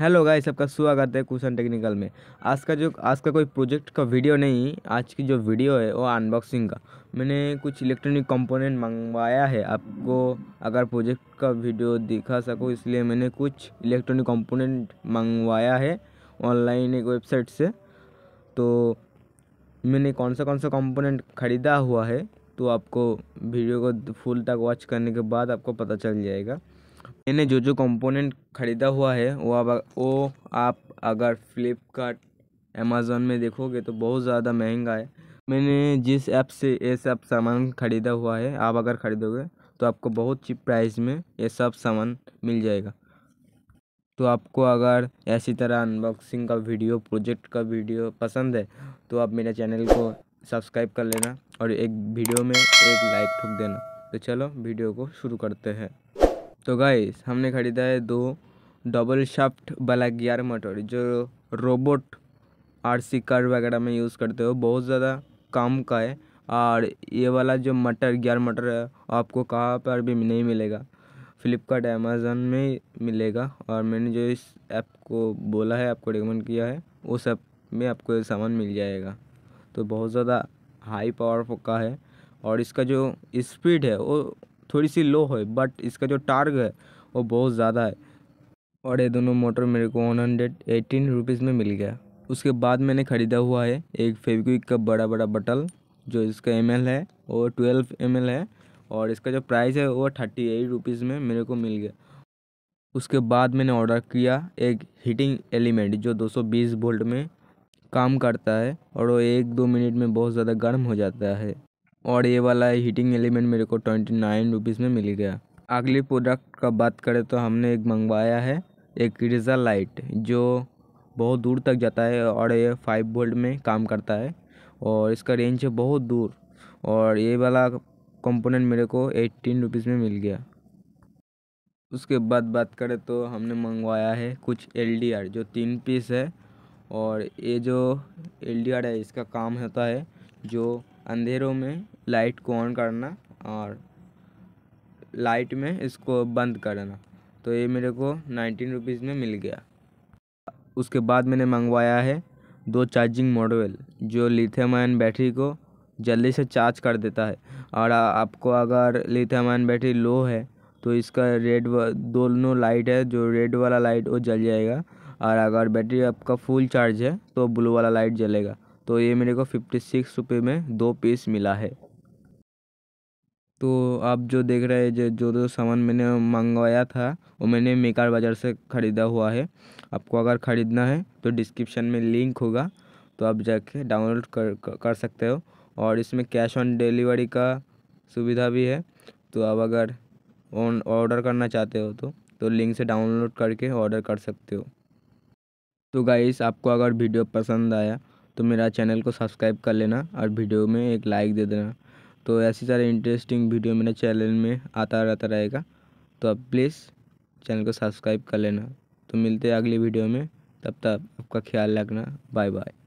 hello guys सबका स्वागत है कुशन टेक्निकल में आज का जो आज का कोई प्रोजेक्ट का वीडियो नहीं आज की जो वीडियो है वो अनबॉक्सिंग का मैंने कुछ इलेक्ट्रॉनिक कंपोनेंट मंगवाया है आपको अगर प्रोजेक्ट का वीडियो दिखा सको इसलिए मैंने कुछ इलेक्ट्रॉनिक कंपोनेंट मंगवाया है ऑनलाइन एक वेबसाइट से तो मैंने कौन सा कौन सा कॉम्पोनेंट ख़रीदा हुआ है तो आपको वीडियो को फुल तक वॉच करने के बाद आपको पता चल जाएगा मैंने जो जो कंपोनेंट ख़रीदा हुआ है वो अब वो आप अगर फ्लिपकार्ट अमेज़ोन में देखोगे तो बहुत ज़्यादा महंगा है मैंने जिस ऐप से ये सब सामान ख़रीदा हुआ है आप अगर ख़रीदोगे तो आपको बहुत चीप प्राइस में ये सब सामान मिल जाएगा तो आपको अगर ऐसी तरह अनबॉक्सिंग का वीडियो प्रोजेक्ट का वीडियो पसंद है तो आप मेरे चैनल को सब्सक्राइब कर लेना और एक वीडियो में एक लाइक ठोक देना तो चलो वीडियो को शुरू करते हैं तो गाइस हमने ख़रीदा है दो डबल शाफ्ट वाला गियर मोटर जो रोबोट आरसी कार वगैरह में यूज़ करते हो बहुत ज़्यादा काम का है और ये वाला जो मटर गियर मटर है आपको कहाँ पर भी नहीं मिलेगा फ्लिपकार्ट अमेज़न में मिलेगा और मैंने जो इस ऐप को बोला है आपको रिकमेंड किया है उस ऐप में आपको सामान मिल जाएगा तो बहुत ज़्यादा हाई पावर का है और इसका जो स्पीड है वो थोड़ी सी लो है बट इसका जो टार्ग है वो बहुत ज़्यादा है और ये दोनों मोटर मेरे को वन हंड्रेड एटीन रुपीज़ में मिल गया उसके बाद मैंने ख़रीदा हुआ है एक फेविक्विक का बड़ा बड़ा बटल जो इसका एम है वो ट्वेल्व एम है और इसका जो प्राइस है वो थर्टी एट रुपीज़ में मेरे को मिल गया उसके बाद मैंने ऑर्डर किया एक हीटिंग एलिमेंट जो 220 वोल्ट में काम करता है और वो एक दो मिनट में बहुत ज़्यादा गर्म हो जाता है और ये वाला हीटिंग एलिमेंट मेरे को ट्वेंटी नाइन रुपीज़ में मिल गया अगले प्रोडक्ट का बात करें तो हमने एक मंगवाया है एक रिजा लाइट जो बहुत दूर तक जाता है और ये फाइव वोल्ट में काम करता है और इसका रेंज है बहुत दूर और ये वाला कंपोनेंट मेरे को एट्टीन रुपीज़ में मिल गया उसके बाद बात करें तो हमने मंगवाया है कुछ एल जो तीन पीस है और ये जो एल है इसका काम होता है जो अंधेरों में लाइट को ऑन करना और लाइट में इसको बंद करना तो ये मेरे को नाइनटीन रुपीज़ में मिल गया उसके बाद मैंने मंगवाया है दो चार्जिंग मॉडल जो लिथियम आयन बैटरी को जल्दी से चार्ज कर देता है और आपको अगर लिथियम आयन बैटरी लो है तो इसका रेड दोनों लाइट है जो रेड वाला लाइट वो जल जाएगा और अगर बैटरी आपका फुल चार्ज है तो ब्लू वाला लाइट जलेगा तो ये मेरे को फिफ्टी सिक्स रुपये में दो पीस मिला है तो आप जो देख रहे हैं जो जो सामान मैंने मंगवाया था वो मैंने मेकार बाज़ार से ख़रीदा हुआ है आपको अगर ख़रीदना है तो डिस्क्रिप्शन में लिंक होगा तो आप जाके डाउनलोड कर कर सकते हो और इसमें कैश ऑन डिलीवरी का सुविधा भी है तो आप अगर ऑन ऑर्डर करना चाहते हो तो तो लिंक से डाउनलोड करके ऑर्डर कर सकते हो तो गाइस आपको अगर वीडियो पसंद आया तो मेरा चैनल को सब्सक्राइब कर लेना और वीडियो में एक लाइक दे देना तो ऐसी सारे इंटरेस्टिंग वीडियो मेरे चैनल में आता रहता रहेगा तो आप प्लीज़ चैनल को सब्सक्राइब कर लेना तो मिलते हैं अगली वीडियो में तब तक आपका ख्याल रखना बाय बाय